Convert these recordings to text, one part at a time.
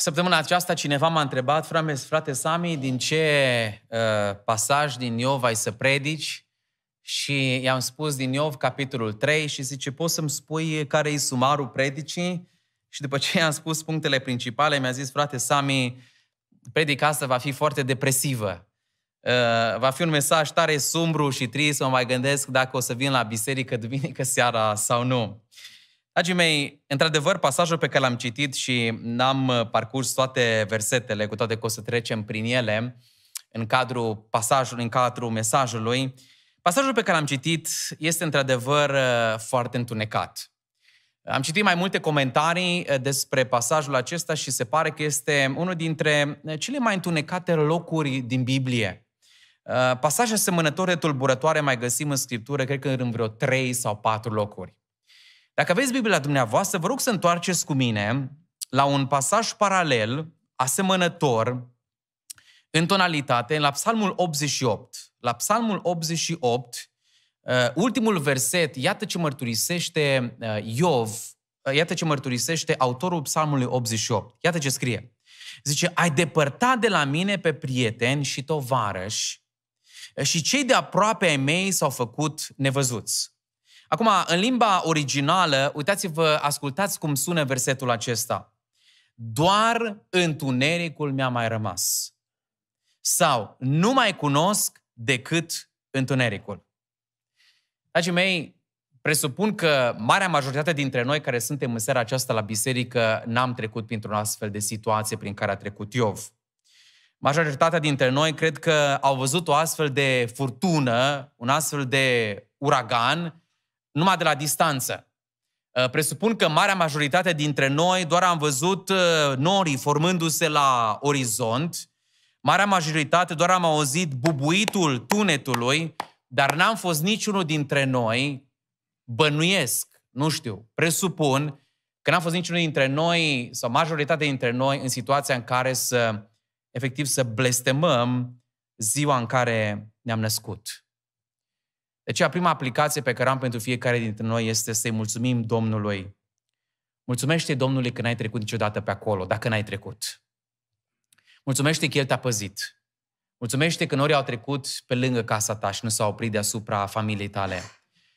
Săptămâna aceasta cineva m-a întrebat, frate, frate Sami, din ce uh, pasaj din Iov ai să predici? Și i-am spus din Iov, capitolul 3, și zice, poți să-mi spui care e sumarul predicii? Și după ce i-am spus punctele principale, mi-a zis, frate Sami, predica asta va fi foarte depresivă. Uh, va fi un mesaj tare sumbru și trist, mă mai gândesc dacă o să vin la biserică duminică seara sau nu. Dragii mei, într-adevăr, pasajul pe care l-am citit și n-am uh, parcurs toate versetele, cu toate că o să trecem prin ele, în cadrul pasajului, în cadrul mesajului, pasajul pe care l-am citit este într-adevăr uh, foarte întunecat. Am citit mai multe comentarii uh, despre pasajul acesta și se pare că este unul dintre cele mai întunecate locuri din Biblie. Pasaje asemănătoare tulburătoare mai găsim în Scriptură, cred că în vreo trei sau patru locuri. Dacă aveți Biblia dumneavoastră, vă rog să întoarceți cu mine la un pasaj paralel, asemănător, în tonalitate, la Psalmul 88. La Psalmul 88, uh, ultimul verset, iată ce mărturisește uh, Iov, uh, iată ce mărturisește autorul Psalmului 88. Iată ce scrie. Zice, ai depărtat de la mine pe prieteni și tovarăși și cei de aproape ai mei s-au făcut nevăzuți. Acum, în limba originală, uitați-vă, ascultați cum sună versetul acesta. Doar întunericul mi-a mai rămas. Sau, nu mai cunosc decât întunericul. Dragii mei, presupun că marea majoritate dintre noi care suntem în seara aceasta la biserică n-am trecut printr-o astfel de situație prin care a trecut Iov. Majoritatea dintre noi cred că au văzut o astfel de furtună, un astfel de uragan numai de la distanță. Uh, presupun că marea majoritate dintre noi doar am văzut uh, norii formându-se la orizont, marea majoritate doar am auzit bubuitul tunetului, dar n-am fost niciunul dintre noi, bănuiesc, nu știu, presupun că n-am fost niciunul dintre noi sau majoritatea dintre noi în situația în care să, efectiv, să blestemăm ziua în care ne-am născut. De deci, aceea, prima aplicație pe care am pentru fiecare dintre noi este să-i mulțumim Domnului. Mulțumește Domnului că n-ai trecut niciodată pe acolo, dacă n-ai trecut. Mulțumește că El te-a păzit. Mulțumește că norii au trecut pe lângă casa ta și nu s-au oprit deasupra familiei tale.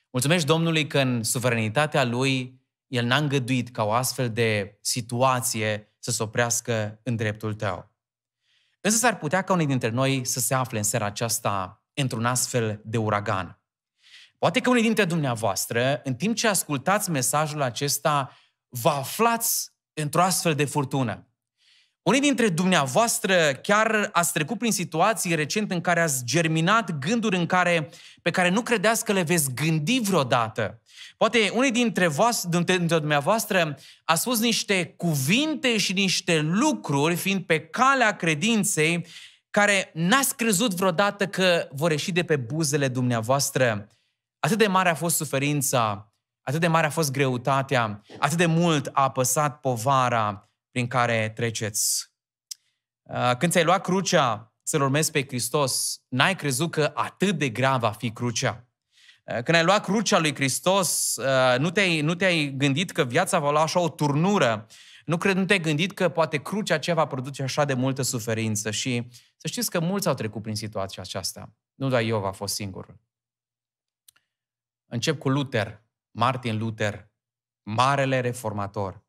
Mulțumești Domnului că în suveranitatea Lui El n-a îngăduit ca o astfel de situație să se oprească în dreptul tău. Însă s-ar putea ca unii dintre noi să se afle în seara aceasta într-un astfel de uragan. Poate că unii dintre dumneavoastră, în timp ce ascultați mesajul acesta, vă aflați într-o astfel de furtună. Unii dintre dumneavoastră chiar ați trecut prin situații recent în care ați germinat gânduri în care, pe care nu credeați că le veți gândi vreodată. Poate unii dintre, voastră, dintre, dintre dumneavoastră a spus niște cuvinte și niște lucruri, fiind pe calea credinței, care n-ați crezut vreodată că vor ieși de pe buzele dumneavoastră. Atât de mare a fost suferința, atât de mare a fost greutatea, atât de mult a apăsat povara prin care treceți. Uh, când ți-ai luat crucea să-L urmezi pe Hristos, n-ai crezut că atât de grav va fi crucea. Uh, când ai luat crucea lui Hristos, uh, nu te-ai, nu te-ai gândit că viața va lua așa o turnură, nu, cred, nu te-ai gândit că poate crucea aceea va produce așa de multă suferință și să știți că mulți au trecut prin situația aceasta. Nu doar eu a fost singurul. Încep cu Luther, Martin Luther, marele reformator.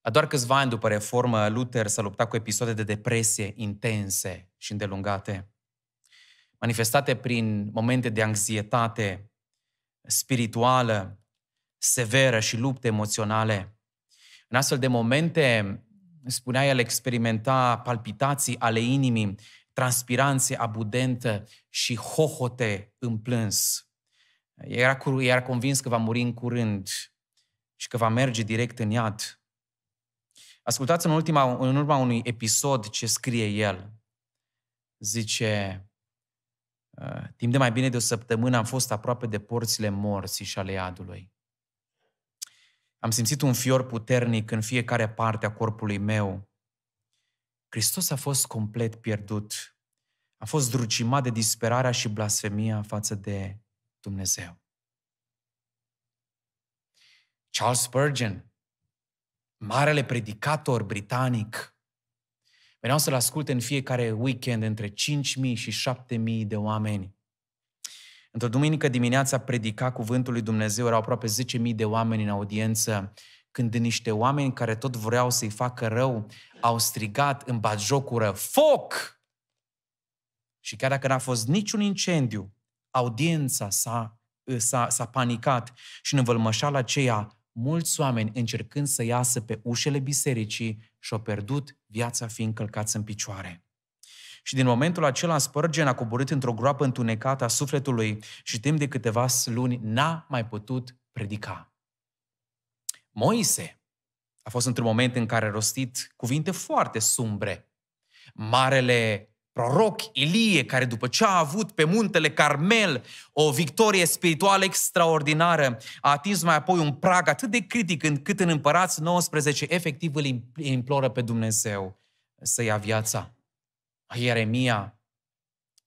A doar câțiva ani după reformă, Luther s-a luptat cu episoade de depresie intense și îndelungate, manifestate prin momente de anxietate spirituală, severă și lupte emoționale. În astfel de momente, spunea el, experimenta palpitații ale inimii, transpiranțe abudentă și hohote în plâns. Era, era convins că va muri în curând și că va merge direct în iad. Ascultați în, ultima, în urma unui episod ce scrie el. Zice, ă, timp de mai bine de o săptămână am fost aproape de porțile morții și ale iadului. Am simțit un fior puternic în fiecare parte a corpului meu, Hristos a fost complet pierdut. A fost drucimat de disperarea și blasfemia față de Dumnezeu. Charles Spurgeon, marele predicator britanic, veneau să-l asculte în fiecare weekend între 5.000 și 7.000 de oameni. Într-o duminică dimineața predica cuvântul lui Dumnezeu, erau aproape 10.000 de oameni în audiență când niște oameni care tot vreau să-i facă rău au strigat în batjocură foc! Și chiar dacă n-a fost niciun incendiu, audiența s-a, s-a, s-a panicat și în învălmășala aceea mulți oameni încercând să iasă pe ușele bisericii și-au pierdut viața fiind călcați în picioare. Și din momentul acela Spurgeon a coborât într-o groapă întunecată a sufletului și timp de câteva luni n-a mai putut predica. Moise a fost într-un moment în care a rostit cuvinte foarte sumbre. Marele proroc Ilie, care după ce a avut pe muntele Carmel o victorie spirituală extraordinară, a atins mai apoi un prag atât de critic încât în împărați 19 efectiv îl imploră pe Dumnezeu să ia viața. Ieremia,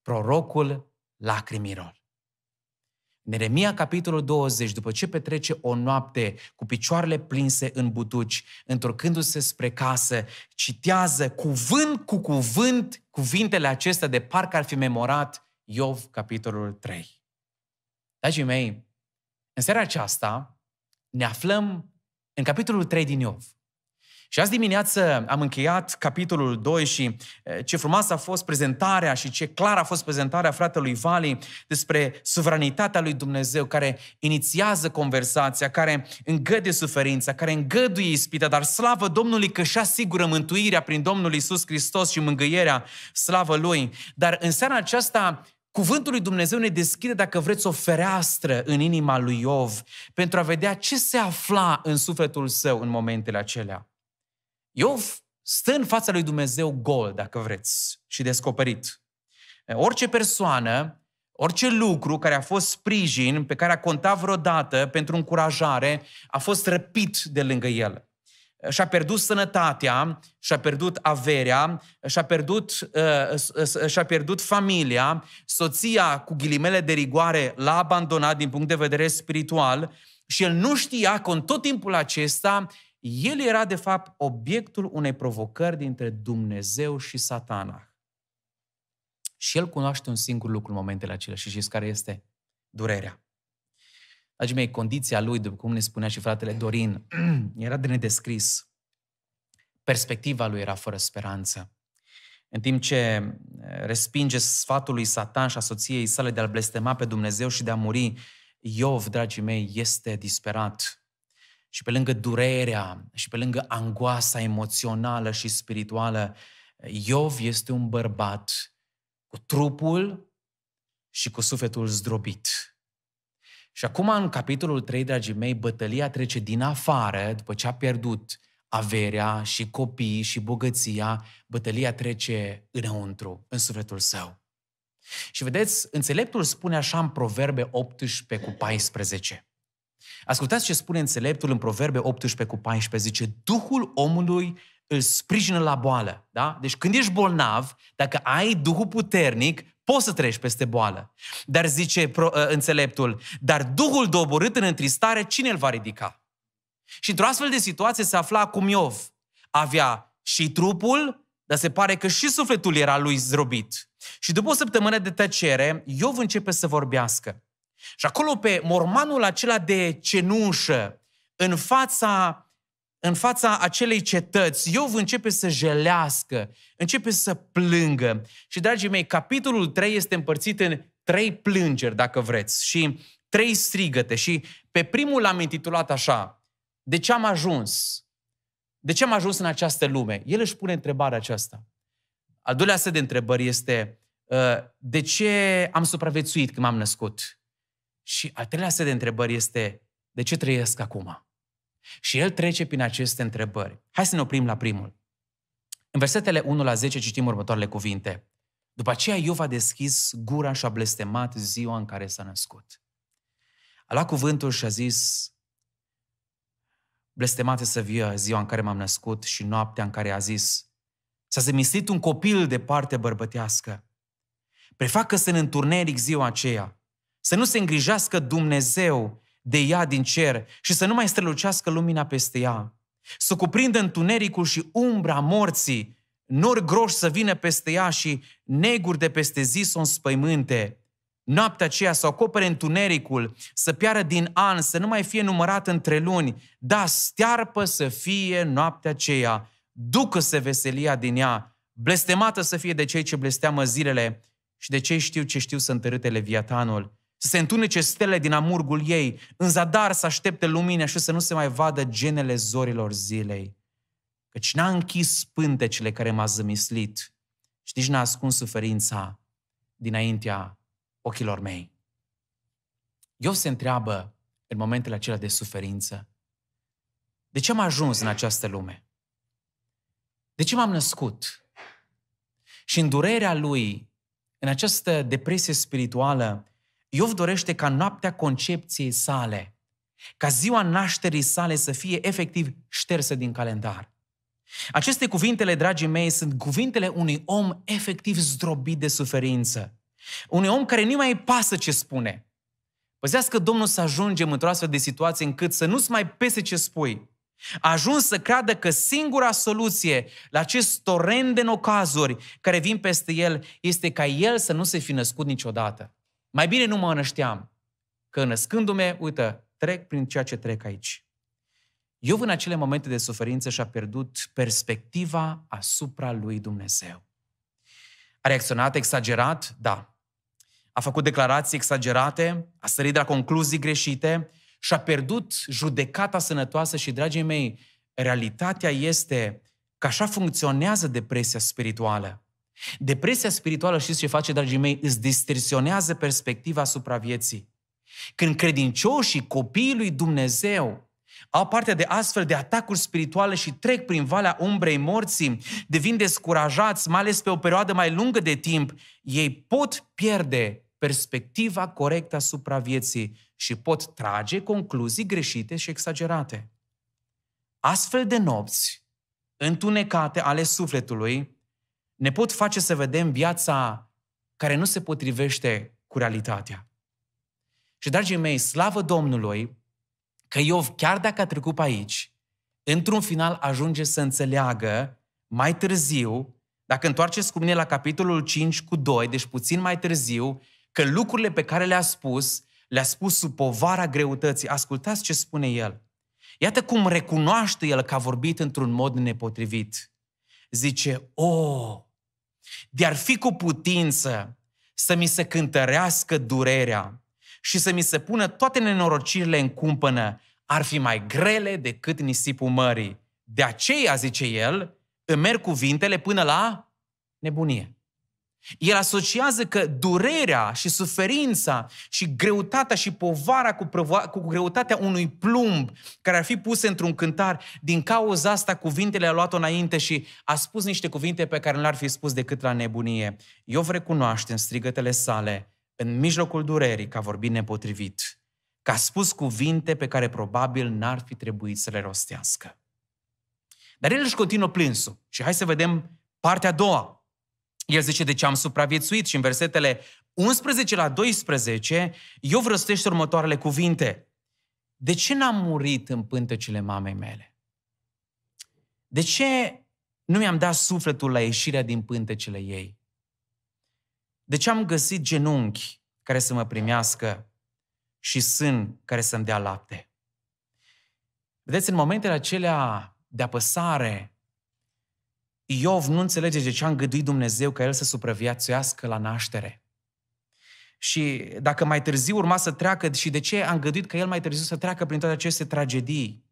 prorocul lacrimilor. Neremia, capitolul 20, după ce petrece o noapte cu picioarele plinse în butuci, întorcându-se spre casă, citează cuvânt cu cuvânt cuvintele acestea de parcă ar fi memorat Iov, capitolul 3. Dragii mei, în seara aceasta ne aflăm în capitolul 3 din Iov. Și azi dimineață am încheiat capitolul 2 și eh, ce frumoasă a fost prezentarea și ce clar a fost prezentarea fratelui Vali despre suveranitatea lui Dumnezeu care inițiază conversația, care îngăde suferința, care îngăduie ispita, dar slavă Domnului că și asigură mântuirea prin Domnul Isus Hristos și mângâierea, slavă Lui. Dar în seara aceasta Cuvântul lui Dumnezeu ne deschide, dacă vreți, o fereastră în inima lui Iov pentru a vedea ce se afla în sufletul său în momentele acelea. Iov stă în fața lui Dumnezeu gol, dacă vreți, și descoperit. Orice persoană, orice lucru care a fost sprijin, pe care a contat vreodată pentru încurajare, a fost răpit de lângă el. Și-a pierdut sănătatea, și-a pierdut averea, și-a pierdut, uh, și-a pierdut familia, soția cu ghilimele de rigoare l-a abandonat din punct de vedere spiritual și el nu știa că în tot timpul acesta el era, de fapt, obiectul unei provocări dintre Dumnezeu și satana. Și el cunoaște un singur lucru în momentele acelea și știți care este? Durerea. Dragii mei, condiția lui, după cum ne spunea și fratele Dorin, era de nedescris. Perspectiva lui era fără speranță. În timp ce eh, respinge sfatul lui Satan și a soției sale de a-l blestema pe Dumnezeu și de a muri, Iov, dragii mei, este disperat și pe lângă durerea și pe lângă angoasa emoțională și spirituală, Iov este un bărbat cu trupul și cu sufletul zdrobit. Și acum, în capitolul 3, dragii mei, bătălia trece din afară, după ce a pierdut averea și copiii și bogăția, bătălia trece înăuntru, în sufletul său. Și vedeți, înțeleptul spune așa în Proverbe 18 cu 14. Ascultați ce spune înțeleptul în Proverbe 18 cu 14. Zice, Duhul omului îl sprijină la boală. Da? Deci când ești bolnav, dacă ai Duhul puternic, poți să treci peste boală. Dar zice pro, uh, înțeleptul, dar Duhul doborât în întristare, cine îl va ridica? Și într-o astfel de situație se afla acum Iov. Avea și trupul, dar se pare că și sufletul era lui zdrobit. Și după o săptămână de tăcere, Iov începe să vorbească. Și acolo pe mormanul acela de cenușă, în fața, în fața acelei cetăți, Iov începe să jelească, începe să plângă. Și, dragii mei, capitolul 3 este împărțit în trei plângeri, dacă vreți, și trei strigăte. Și pe primul l-am intitulat așa, De ce am ajuns? De ce am ajuns în această lume? El își pune întrebarea aceasta. Al doilea set de întrebări este, ă, de ce am supraviețuit când m-am născut? Și a treilea set de întrebări este, de ce trăiesc acum? Și el trece prin aceste întrebări. Hai să ne oprim la primul. În versetele 1 la 10 citim următoarele cuvinte. După aceea Iov a deschis gura și a blestemat ziua în care s-a născut. A luat cuvântul și a zis, blestemate să vie ziua în care m-am născut și noaptea în care a zis, s-a zămislit un copil de parte bărbătească. că sunt în turneric ziua aceea să nu se îngrijească Dumnezeu de ea din cer și să nu mai strălucească lumina peste ea. Să cuprindă întunericul și umbra morții, nori groși să vină peste ea și neguri de peste zi să o înspăimânte. Noaptea aceea să acopere întunericul, să piară din an, să nu mai fie numărat între luni. Da, stearpă să fie noaptea aceea, ducă-se veselia din ea, blestemată să fie de cei ce blesteamă zilele și de cei știu ce știu să întărâtele viatanul să se întunece stele din amurgul ei, în zadar să aștepte lumina și să nu se mai vadă genele zorilor zilei. Căci n-a închis pântecele care m-a zămislit și nici n-a ascuns suferința dinaintea ochilor mei. Eu se întreabă în momentele acelea de suferință, de ce am ajuns în această lume? De ce m-am născut? Și în durerea lui, în această depresie spirituală, Iov dorește ca noaptea concepției sale, ca ziua nașterii sale să fie efectiv ștersă din calendar. Aceste cuvintele, dragii mei, sunt cuvintele unui om efectiv zdrobit de suferință. Unui om care nu mai pasă ce spune. Păzească Domnul să ajungem într-o astfel de situație încât să nu-ți mai pese ce spui. A ajuns să creadă că singura soluție la acest torent de nocazuri care vin peste el este ca el să nu se fi născut niciodată. Mai bine nu mă înășteam, că născându-me, uită, trec prin ceea ce trec aici. Eu în acele momente de suferință și-a pierdut perspectiva asupra lui Dumnezeu. A reacționat exagerat? Da. A făcut declarații exagerate, a sărit de la concluzii greșite și a pierdut judecata sănătoasă și, dragii mei, realitatea este că așa funcționează depresia spirituală. Depresia spirituală, știți ce face, dragii mei? Îți distorsionează perspectiva asupra vieții. Când credincioșii copiii lui Dumnezeu au parte de astfel de atacuri spirituale și trec prin valea umbrei morții, devin descurajați, mai ales pe o perioadă mai lungă de timp, ei pot pierde perspectiva corectă asupra vieții și pot trage concluzii greșite și exagerate. Astfel de nopți întunecate ale sufletului ne pot face să vedem viața care nu se potrivește cu realitatea. Și, dragii mei, slavă Domnului că Iov, chiar dacă a trecut pe aici, într-un final ajunge să înțeleagă mai târziu, dacă întoarceți cu mine la capitolul 5 cu 2, deci puțin mai târziu, că lucrurile pe care le-a spus, le-a spus sub povara greutății. Ascultați ce spune el. Iată cum recunoaște el că a vorbit într-un mod nepotrivit. Zice, o, oh, de-ar fi cu putință să mi se cântărească durerea și să mi se pună toate nenorocirile în cumpănă, ar fi mai grele decât nisipul mării. De aceea, zice el, îmi merg cuvintele până la nebunie. El asociază că durerea și suferința și greutatea și povara cu, prăvo- cu greutatea unui plumb care ar fi pus într-un cântar, din cauza asta cuvintele a luat-o înainte și a spus niște cuvinte pe care nu le-ar fi spus decât la nebunie. vă recunoaște în strigătele sale, în mijlocul durerii, că a vorbit nepotrivit, că a spus cuvinte pe care probabil n-ar fi trebuit să le rostească. Dar el își continuă plânsul și hai să vedem partea a doua el zice, de deci ce am supraviețuit? Și în versetele 11 la 12, eu răstește următoarele cuvinte. De ce n-am murit în pântecele mamei mele? De ce nu mi-am dat sufletul la ieșirea din pântecele ei? De ce am găsit genunchi care să mă primească și sân care să-mi dea lapte? Vedeți, în momentele acelea de apăsare, Iov nu înțelege de ce a îngăduit Dumnezeu ca el să supraviețuiască la naștere. Și dacă mai târziu urma să treacă, și de ce a îngăduit ca el mai târziu să treacă prin toate aceste tragedii.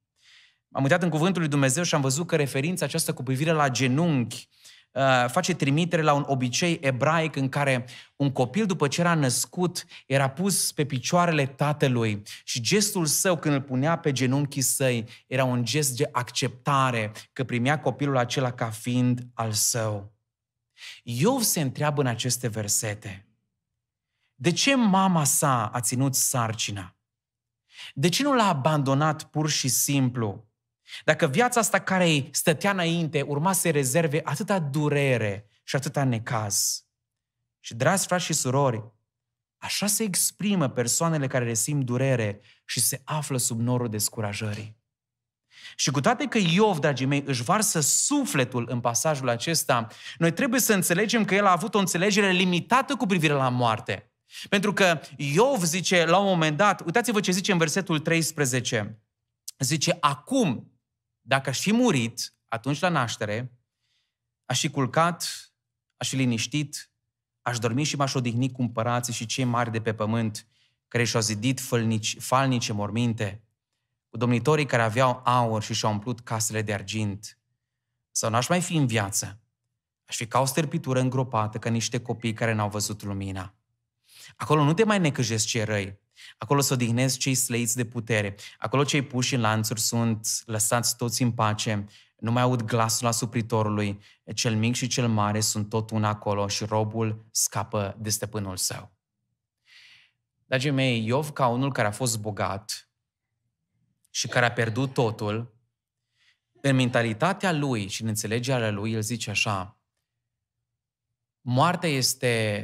Am uitat în cuvântul lui Dumnezeu și am văzut că referința aceasta cu privire la genunchi Uh, face trimitere la un obicei ebraic în care un copil, după ce era născut, era pus pe picioarele tatălui și gestul său, când îl punea pe genunchii săi, era un gest de acceptare că primea copilul acela ca fiind al său. Iov se întreabă în aceste versete, de ce mama sa a ținut sarcina? De ce nu l-a abandonat pur și simplu dacă viața asta care îi stătea înainte urma să rezerve atâta durere și atâta necaz. Și dragi frați și surori, așa se exprimă persoanele care resimt durere și se află sub norul descurajării. Și cu toate că Iov, dragii mei, își varsă sufletul în pasajul acesta, noi trebuie să înțelegem că el a avut o înțelegere limitată cu privire la moarte. Pentru că Iov zice la un moment dat, uitați-vă ce zice în versetul 13, zice, acum, dacă aș fi murit atunci la naștere, aș fi culcat, aș fi liniștit, aș dormi și m-aș odihni cu împărații și cei mari de pe pământ, care și-au zidit fălnici, falnice morminte, cu domnitorii care aveau aur și și-au umplut casele de argint. Sau n-aș mai fi în viață. Aș fi ca o stârpitură îngropată, ca niște copii care n-au văzut lumina. Acolo nu te mai necăjesc ce răi, Acolo se odihnesc cei slăiți de putere. Acolo cei puși în lanțuri sunt lăsați toți în pace. Nu mai aud glasul asupritorului. Cel mic și cel mare sunt tot una acolo și robul scapă de stăpânul său. Dragii mei, Iov ca unul care a fost bogat și care a pierdut totul, în mentalitatea lui și în înțelegerea lui, el zice așa, moartea este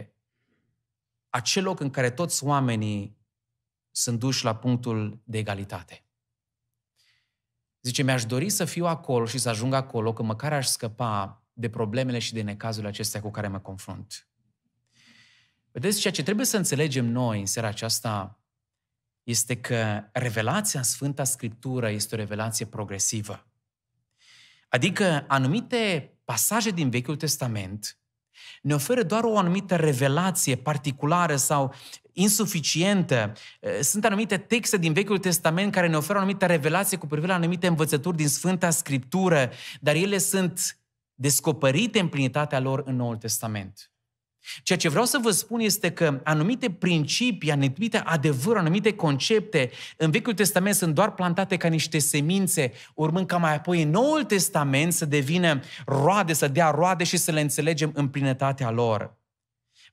acel loc în care toți oamenii sunt duși la punctul de egalitate. Zice, mi-aș dori să fiu acolo și să ajung acolo, că măcar aș scăpa de problemele și de necazurile acestea cu care mă confrunt. Vedeți, ceea ce trebuie să înțelegem noi în seara aceasta este că revelația în Sfânta Scriptură este o revelație progresivă. Adică anumite pasaje din Vechiul Testament ne oferă doar o anumită revelație particulară sau insuficiente. Eh, sunt anumite texte din Vechiul Testament care ne oferă anumite revelații cu privire la anumite învățături din Sfânta Scriptură, dar ele sunt descoperite în plinitatea lor în Noul Testament. Ceea ce vreau să vă spun este că anumite principii, anumite adevăruri, anumite concepte în Vechiul Testament sunt doar plantate ca niște semințe, urmând ca mai apoi în Noul Testament să devină roade, să dea roade și să le înțelegem în plinătatea lor.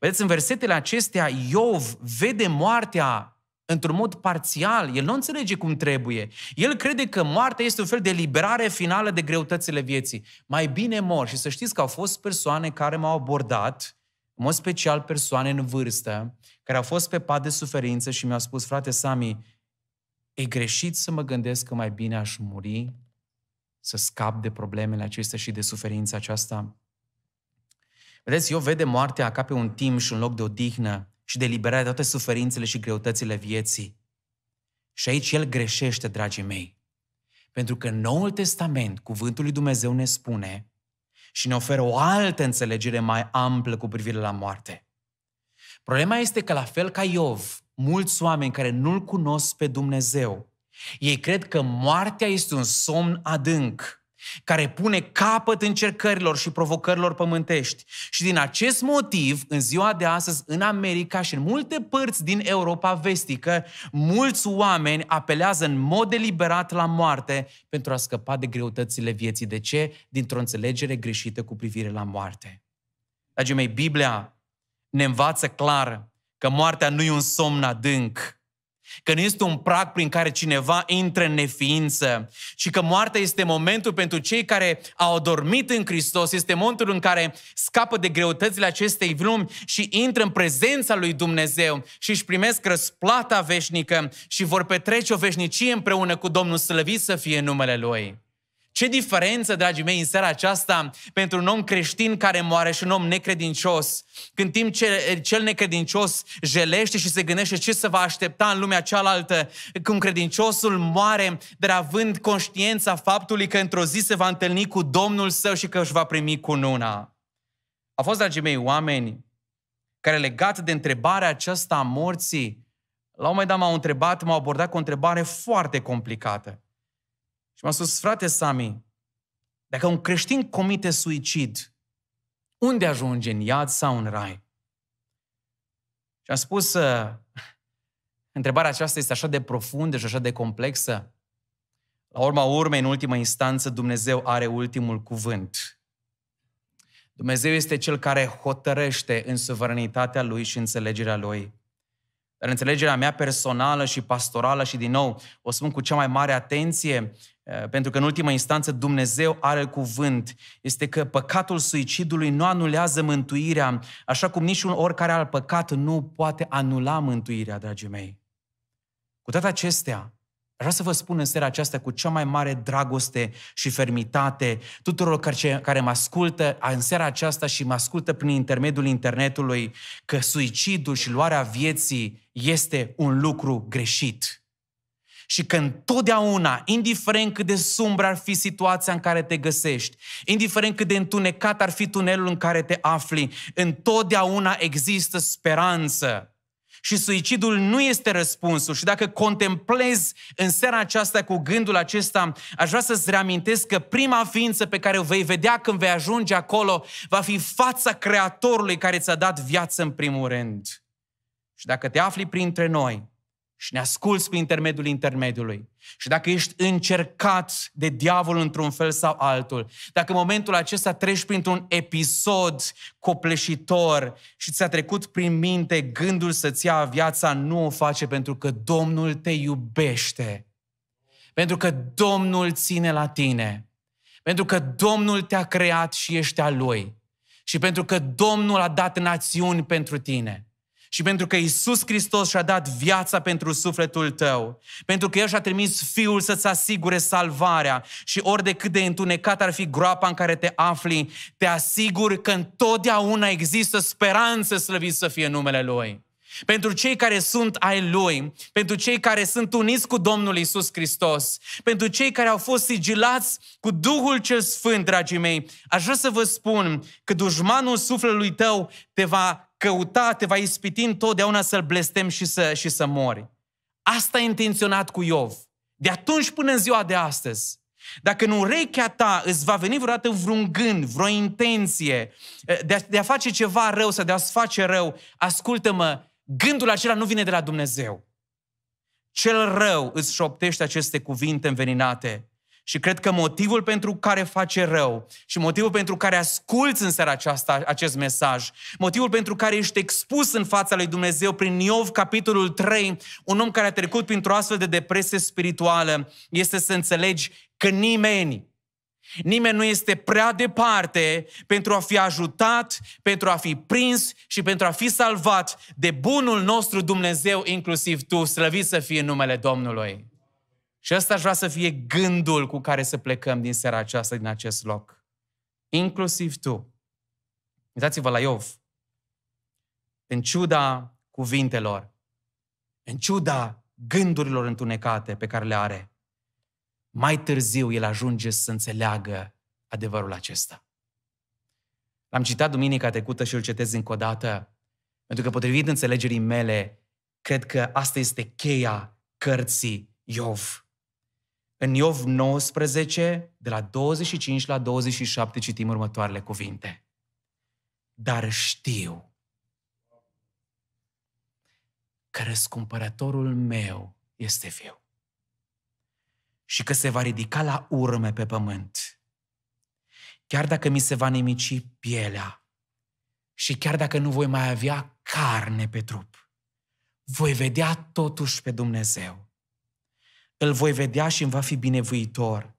Vedeți, în versetele acestea, Iov vede moartea într-un mod parțial. El nu înțelege cum trebuie. El crede că moartea este un fel de liberare finală de greutățile vieții. Mai bine mor. Și să știți că au fost persoane care m-au abordat, în mod special persoane în vârstă, care au fost pe pat de suferință și mi-au spus, frate Sami, e greșit să mă gândesc că mai bine aș muri, să scap de problemele acestea și de suferința aceasta? Vedeți, eu vede moartea ca pe un timp și un loc de odihnă și de liberare de toate suferințele și greutățile vieții. Și aici el greșește, dragii mei. Pentru că Noul Testament, cuvântul lui Dumnezeu ne spune și ne oferă o altă înțelegere mai amplă cu privire la moarte. Problema este că, la fel ca Iov, mulți oameni care nu-L cunosc pe Dumnezeu, ei cred că moartea este un somn adânc care pune capăt încercărilor și provocărilor pământești. Și din acest motiv, în ziua de astăzi, în America și în multe părți din Europa vestică, mulți oameni apelează în mod deliberat la moarte pentru a scăpa de greutățile vieții. De ce? Dintr-o înțelegere greșită cu privire la moarte. Dragii mei, Biblia ne învață clar că moartea nu e un somn adânc, Că nu este un prag prin care cineva intră în neființă. Și că moartea este momentul pentru cei care au dormit în Hristos. Este momentul în care scapă de greutățile acestei lumi și intră în prezența lui Dumnezeu și își primesc răsplata veșnică și vor petrece o veșnicie împreună cu Domnul, slăvit să fie numele Lui. Ce diferență, dragii mei, în seara aceasta pentru un om creștin care moare și un om necredincios. Când timp ce cel necredincios jelește și se gândește ce se va aștepta în lumea cealaltă, când credinciosul moare, dar având conștiința faptului că într-o zi se va întâlni cu Domnul său și că își va primi cununa. A fost, dragii mei, oameni care legat de întrebarea aceasta a morții, la un moment dat m-au întrebat, m-au abordat cu o întrebare foarte complicată. Și m a spus, frate Sami, dacă un creștin comite suicid, unde ajunge, în iad sau în rai? Și am spus, ă, întrebarea aceasta este așa de profundă și așa de complexă. La urma urmei, în ultima instanță, Dumnezeu are ultimul cuvânt. Dumnezeu este Cel care hotărăște în suveranitatea Lui și înțelegerea Lui dar înțelegerea mea personală și pastorală și din nou o spun cu cea mai mare atenție, eh, pentru că în ultimă instanță Dumnezeu are cuvânt, este că păcatul suicidului nu anulează mântuirea, așa cum niciun oricare al păcat nu poate anula mântuirea, dragii mei. Cu toate acestea, Aș vrea să vă spun în seara aceasta cu cea mai mare dragoste și fermitate tuturor care mă ascultă în seara aceasta și mă ascultă prin intermediul internetului că suicidul și luarea vieții este un lucru greșit. Și că întotdeauna, indiferent cât de sumbră ar fi situația în care te găsești, indiferent cât de întunecat ar fi tunelul în care te afli, întotdeauna există speranță și suicidul nu este răspunsul. Și dacă contemplezi în seara aceasta cu gândul acesta, aș vrea să-ți reamintesc că prima ființă pe care o vei vedea când vei ajunge acolo va fi fața Creatorului care ți-a dat viață în primul rând. Și dacă te afli printre noi, și ne asculți prin intermediul intermediului. Și dacă ești încercat de diavol într-un fel sau altul, dacă în momentul acesta treci printr-un episod copleșitor și ți-a trecut prin minte gândul să-ți ia viața, nu o face pentru că Domnul te iubește. Pentru că Domnul ține la tine. Pentru că Domnul te-a creat și ești a Lui. Și pentru că Domnul a dat națiuni pentru tine și pentru că Isus Hristos și-a dat viața pentru sufletul tău, pentru că El și-a trimis Fiul să-ți asigure salvarea și ori de cât de întunecat ar fi groapa în care te afli, te asigur că întotdeauna există speranță slăvit să fie numele Lui. Pentru cei care sunt ai Lui, pentru cei care sunt uniți cu Domnul Isus Hristos, pentru cei care au fost sigilați cu Duhul cel Sfânt, dragii mei, aș vrea să vă spun că dușmanul sufletului tău te va căuta, te va ispiti întotdeauna să-l blestem și să, și să mori. Asta e intenționat cu Iov. De atunci până în ziua de astăzi. Dacă în urechea ta îți va veni vreodată vreun gând, vreo intenție eh, de a, de a face ceva rău sau de a-ți face rău, ascultă-mă, gândul acela nu vine de la Dumnezeu. Cel rău îți șoptește aceste cuvinte înveninate și cred că motivul pentru care face rău și motivul pentru care asculți în seara aceasta acest mesaj, motivul pentru care ești expus în fața lui Dumnezeu prin Iov, capitolul 3, un om care a trecut printr-o astfel de depresie spirituală, este să înțelegi că nimeni, Nimeni nu este prea departe pentru a fi ajutat, pentru a fi prins și pentru a fi salvat de bunul nostru Dumnezeu, inclusiv tu. Slăvit să fie numele Domnului! Și ăsta aș vrea să fie gândul cu care să plecăm din seara aceasta, din acest loc. Inclusiv tu. Uitați-vă la Iov. În ciuda cuvintelor, în ciuda gândurilor întunecate pe care le are, mai târziu el ajunge să înțeleagă adevărul acesta. L-am citat duminica trecută și îl citez încă o dată, pentru că potrivit înțelegerii mele, cred că asta este cheia cărții Iov. În Iov 19, de la 25 la 27, citim următoarele cuvinte. Dar știu că răscumpărătorul meu este viu și că se va ridica la urme pe pământ. Chiar dacă mi se va nimici pielea și chiar dacă nu voi mai avea carne pe trup, voi vedea totuși pe Dumnezeu îl voi vedea și îmi va fi binevoitor.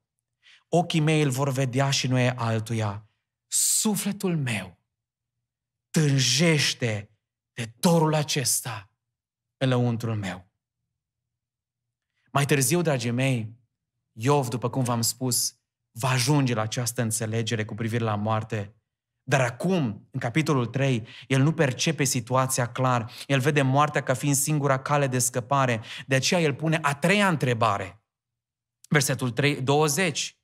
Ochii mei îl vor vedea și nu e altuia. Sufletul meu tânjește de dorul acesta lăuntrul meu. Mai târziu, dragii mei, Iov, după cum v-am spus, va ajunge la această înțelegere cu privire la moarte dar acum, în capitolul 3, el nu percepe situația clar. El vede moartea ca fiind singura cale de scăpare. De aceea el pune a treia întrebare. Versetul 3, 20.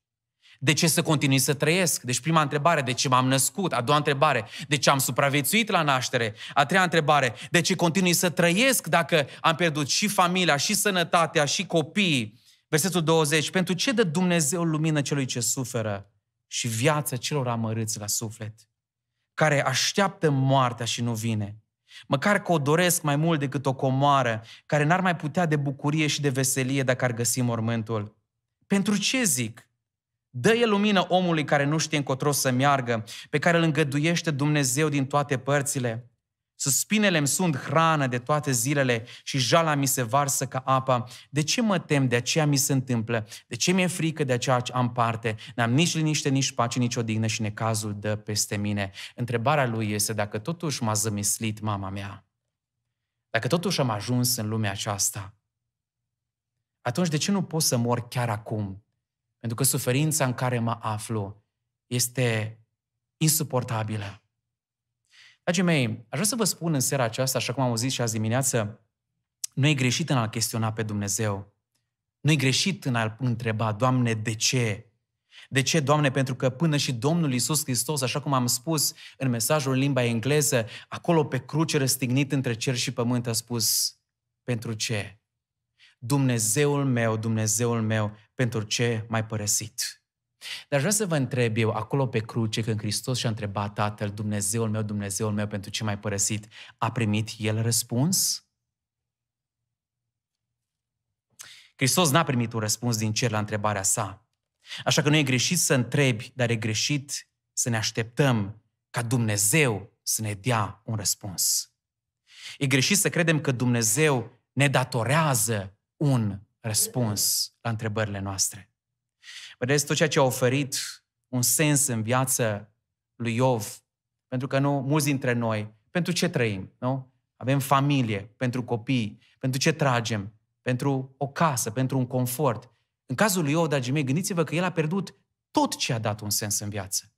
De ce să continui să trăiesc? Deci prima întrebare, de ce m-am născut? A doua întrebare, de ce am supraviețuit la naștere? A treia întrebare, de ce continui să trăiesc dacă am pierdut și familia, și sănătatea, și copiii? Versetul 20, pentru ce dă Dumnezeu lumină celui ce suferă? și viața celor amărâți la suflet, care așteaptă moartea și nu vine, măcar că o doresc mai mult decât o comoară, care n-ar mai putea de bucurie și de veselie dacă ar găsi mormântul. Pentru ce zic? Dă-i lumină omului care nu știe încotro să meargă, pe care îl îngăduiește Dumnezeu din toate părțile. Suspinele îmi sunt hrană de toate zilele și jala mi se varsă ca apa. De ce mă tem? De aceea mi se întâmplă. De ce mi-e frică? De aceea am parte. N-am nici liniște, nici pace, nici odihnă și necazul dă peste mine. Întrebarea lui este dacă totuși m-a zămislit mama mea, dacă totuși am ajuns în lumea aceasta, atunci de ce nu pot să mor chiar acum? Pentru că suferința în care mă aflu este insuportabilă. Dragii mei, aș vrea să vă spun în seara aceasta, așa cum am auzit și azi dimineață, nu e greșit în a-L chestiona pe Dumnezeu. Nu e greșit în a-L întreba, Doamne, de ce? De ce, Doamne? Pentru că până și Domnul Isus Hristos, așa cum am spus în mesajul în limba engleză, acolo pe cruce răstignit între cer și pământ a spus, pentru ce? Dumnezeul meu, Dumnezeul meu, pentru ce m-ai părăsit? Dar vreau să vă întreb eu, acolo pe cruce, când Hristos și-a întrebat Tatăl, Dumnezeul meu, Dumnezeul meu, pentru ce m-ai părăsit, a primit El răspuns? Hristos n-a primit un răspuns din cer la întrebarea sa. Așa că nu e greșit să întrebi, dar e greșit să ne așteptăm ca Dumnezeu să ne dea un răspuns. E greșit să credem că Dumnezeu ne datorează un răspuns la întrebările noastre. Vedeți tot ceea ce a oferit un sens în viață lui Iov, pentru că nu, mulți dintre noi, pentru ce trăim, nu? Avem familie, pentru copii, pentru ce tragem, pentru o casă, pentru un confort. În cazul lui Iov, dragii mei, gândiți-vă că el a pierdut tot ce a dat un sens în viață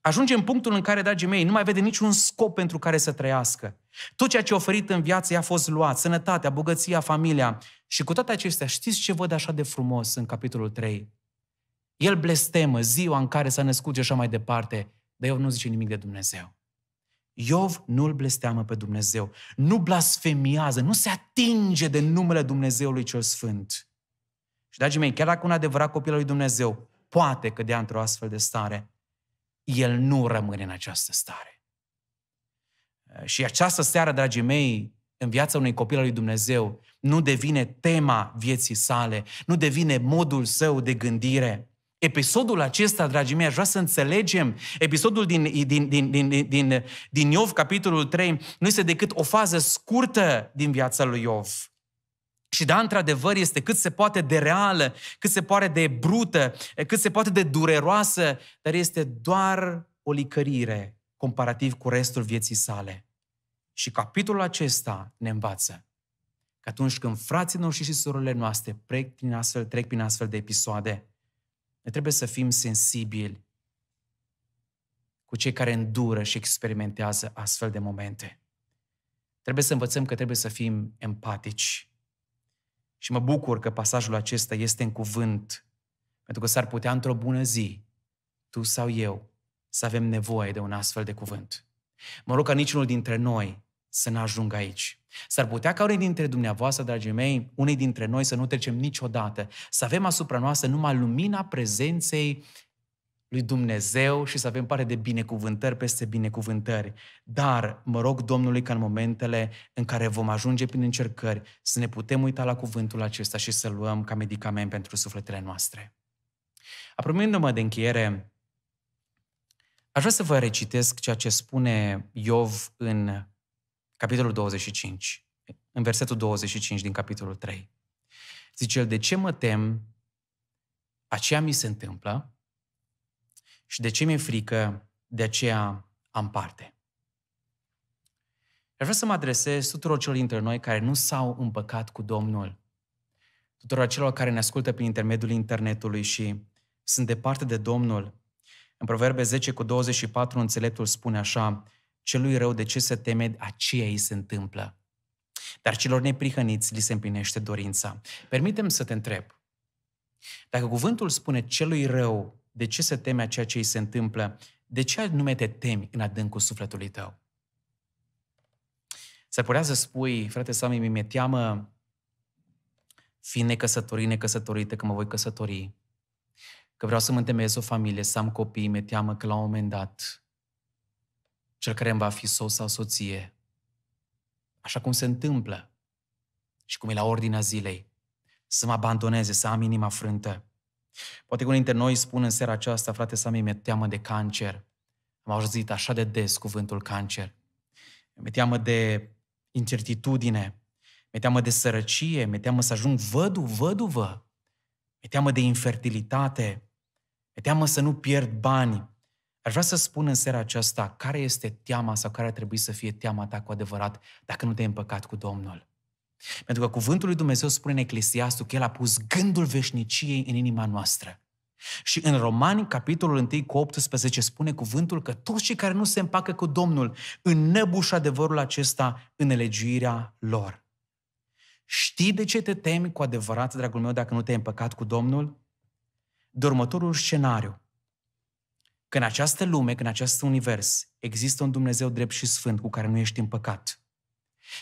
ajunge în punctul în care, dragii mei, nu mai vede niciun scop pentru care să trăiască. Tot ceea ce a oferit în viață i-a fost luat, sănătatea, bogăția, familia. Și cu toate acestea, știți ce văd așa de frumos în capitolul 3? El blestemă ziua în care s-a născut și așa mai departe, dar eu nu zice nimic de Dumnezeu. Iov nu-l blesteamă pe Dumnezeu, nu blasfemiază, nu se atinge de numele Dumnezeului cel Sfânt. Și, dragii mei, chiar dacă un adevărat copil al lui Dumnezeu poate cădea într-o astfel de stare, el nu rămâne în această stare. Eh, și această seară, dragii mei, în viața unui copil al lui Dumnezeu, nu devine tema vieții sale, nu devine modul său de gândire. Episodul acesta, dragii mei, aș vrea să înțelegem, episodul din, din, din, din, din, din Iov, capitolul 3, nu este decât o fază scurtă din viața lui Iov. Și da, într-adevăr, este cât se poate de reală, cât se poate de brută, cât se poate de dureroasă, dar este doar o licărire comparativ cu restul vieții sale. Și capitolul acesta ne învață că atunci când frații noștri și surorile noastre trec prin astfel, trec prin astfel de episoade, ne trebuie să fim sensibili cu cei care îndură și experimentează astfel de momente. Trebuie să învățăm că trebuie să fim empatici și mă bucur că pasajul acesta este în cuvânt, pentru că s-ar putea într-o bună zi, tu sau eu, să avem nevoie de un astfel de cuvânt. Mă rog ca niciunul dintre noi să nu ajungă aici. S-ar putea ca unii dintre dumneavoastră, dragii mei, unii dintre noi să nu trecem niciodată, să avem asupra noastră numai lumina prezenței lui Dumnezeu și să avem parte de binecuvântări peste binecuvântări. Dar mă rog Domnului ca în momentele în care vom ajunge prin încercări să ne putem uita la cuvântul acesta și să luăm ca medicament pentru sufletele noastre. Apropiindu-mă de încheiere, aș vrea să vă recitesc ceea ce spune Iov în capitolul 25, în versetul 25 din capitolul 3. Zice el, de ce mă tem, aceea mi se întâmplă, și de ce mi-e frică, de aceea am parte. Vreau să mă adresez tuturor celor dintre noi care nu s-au împăcat cu Domnul, tuturor celor care ne ascultă prin intermediul internetului și sunt departe de Domnul. În Proverbe 10 cu 24, înțeleptul spune așa, celui rău de ce se teme, aceea îi se întâmplă. Dar celor neprihăniți li se împlinește dorința. Permitem să te întreb, dacă cuvântul spune celui rău de ce să teme ceea ce îi se întâmplă? De ce nu te temi în adâncul sufletului tău? Să părea să spui, frate Sami, mi-e teamă fi necăsătorit, necăsătorită, că mă voi căsători, că vreau să mă întemeiez o familie, să am copii, mi-e teamă că la un moment dat cel care îmi va fi soț sau soție, așa cum se întâmplă și cum e la ordinea zilei, să mă abandoneze, să am inima frântă, Poate că unii dintre noi spun în seara aceasta, frate Sami, mi-e teamă de cancer. Am auzit așa de des cuvântul cancer. Mi-e teamă de incertitudine, mi-e teamă de sărăcie, mi-e teamă să ajung vădu, văduvă, mi-e teamă de infertilitate, mi-e teamă să nu pierd bani. Aș vrea să spun în seara aceasta care este teama sau care ar trebui să fie teama ta cu adevărat dacă nu te-ai împăcat cu Domnul. Pentru că cuvântul lui Dumnezeu spune în Eclesiastul că El a pus gândul veșniciei în inima noastră. Și în Romani, capitolul 1 cu 18, spune cuvântul că toți cei care nu se împacă cu Domnul înnăbușă adevărul acesta în elegiuirea lor. Știi de ce te temi cu adevărat, dragul meu, dacă nu te-ai împăcat cu Domnul? De următorul scenariu. Că în această lume, că în acest univers, există un Dumnezeu drept și sfânt cu care nu ești împăcat.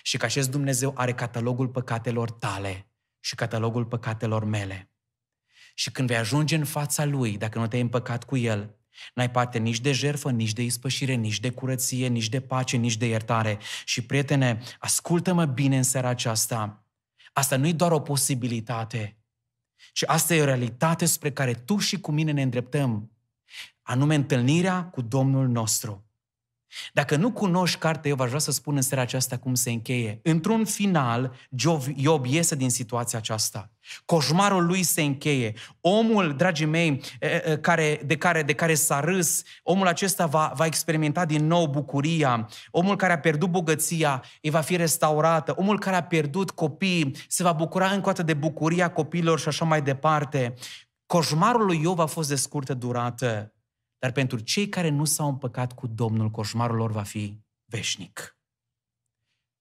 Și că acest Dumnezeu are catalogul păcatelor tale și catalogul păcatelor mele. Și când vei ajunge în fața Lui, dacă nu te-ai împăcat cu El, N-ai parte nici de jerfă, nici de ispășire, nici de curăție, nici de pace, nici de iertare. Și, prietene, ascultă-mă bine în seara aceasta. Asta nu e doar o posibilitate, ci asta e o realitate spre care tu și cu mine ne îndreptăm, anume întâlnirea cu Domnul nostru. Dacă nu cunoști cartea Iov, aș vrea să spun în seara aceasta cum se încheie. Într-un final, Job, Job iese din situația aceasta. Coșmarul lui se încheie. Omul, dragii mei, care, de, care, de care s-a râs, omul acesta va, va experimenta din nou bucuria. Omul care a pierdut bogăția, îi va fi restaurată. Omul care a pierdut copii, se va bucura încă o dată de bucuria copiilor și așa mai departe. Coșmarul lui Iov a fost de scurtă durată. Dar pentru cei care nu s-au împăcat cu Domnul, coșmarul lor va fi veșnic.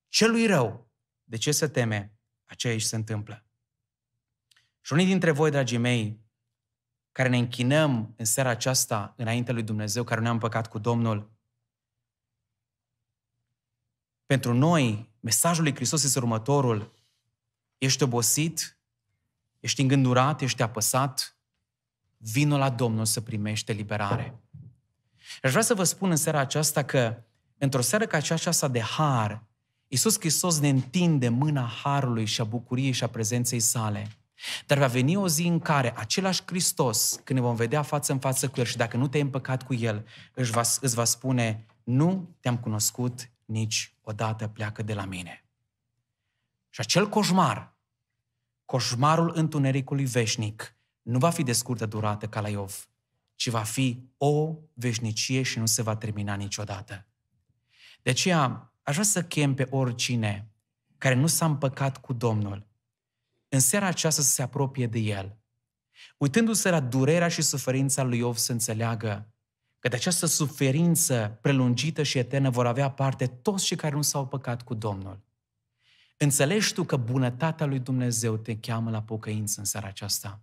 Celui rău, de ce să teme, aceea își se întâmplă. Și unii dintre voi, dragii mei, care ne închinăm în seara aceasta înaintea lui Dumnezeu, care ne-am păcat cu Domnul, pentru noi, mesajul lui Hristos este următorul. Ești obosit, ești îngândurat, ești apăsat, vină la Domnul să primește liberare. Aș vrea să vă spun în seara aceasta că, într-o seară ca aceasta de har, Iisus Hristos ne întinde mâna harului și a bucuriei și a prezenței sale. Dar va veni o zi în care același Hristos, când ne vom vedea față în față cu El și dacă nu te-ai împăcat cu El, își va, îți va spune, nu te-am cunoscut nici odată, pleacă de la mine. Și acel coșmar, coșmarul întunericului veșnic, nu va fi de scurtă durată ca la Iov, ci va fi o veșnicie și nu se va termina niciodată. De aceea, aș vrea să chem pe oricine care nu s-a împăcat cu Domnul, în seara aceasta să se apropie de El, uitându-se la durerea și suferința lui Iov să înțeleagă că de această suferință prelungită și eternă vor avea parte toți cei care nu s-au păcat cu Domnul. Înțelegi tu că bunătatea lui Dumnezeu te cheamă la pocăință în seara aceasta?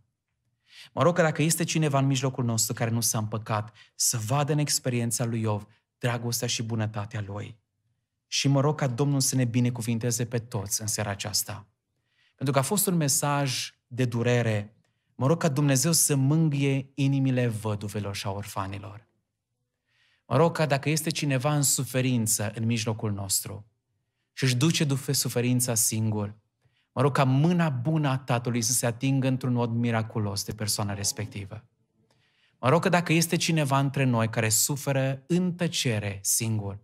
Mă rog că dacă este cineva în mijlocul nostru care nu s-a împăcat, să vadă în experiența lui Iov dragostea și bunătatea lui. Și mă rog ca Domnul să ne binecuvinteze pe toți în seara aceasta. Pentru că a fost un mesaj de durere, mă rog ca Dumnezeu să mângâie inimile văduvelor și a orfanilor. Mă rog ca dacă este cineva în suferință în mijlocul nostru și își duce după suferința singur, Mă rog ca mâna bună a Tatălui să se atingă într-un mod miraculos de persoana respectivă. Mă rog că dacă este cineva între noi care suferă în tăcere singur,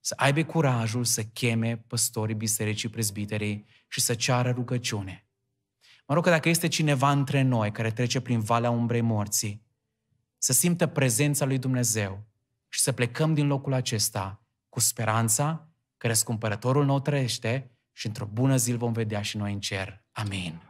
să aibă curajul să cheme păstorii bisericii prezbiterii și să ceară rugăciune. Mă rog că dacă este cineva între noi care trece prin valea umbrei morții, să simtă prezența lui Dumnezeu și să plecăm din locul acesta cu speranța că răscumpărătorul nou trăiește și într-o bună zi îl vom vedea și noi în cer. Amin.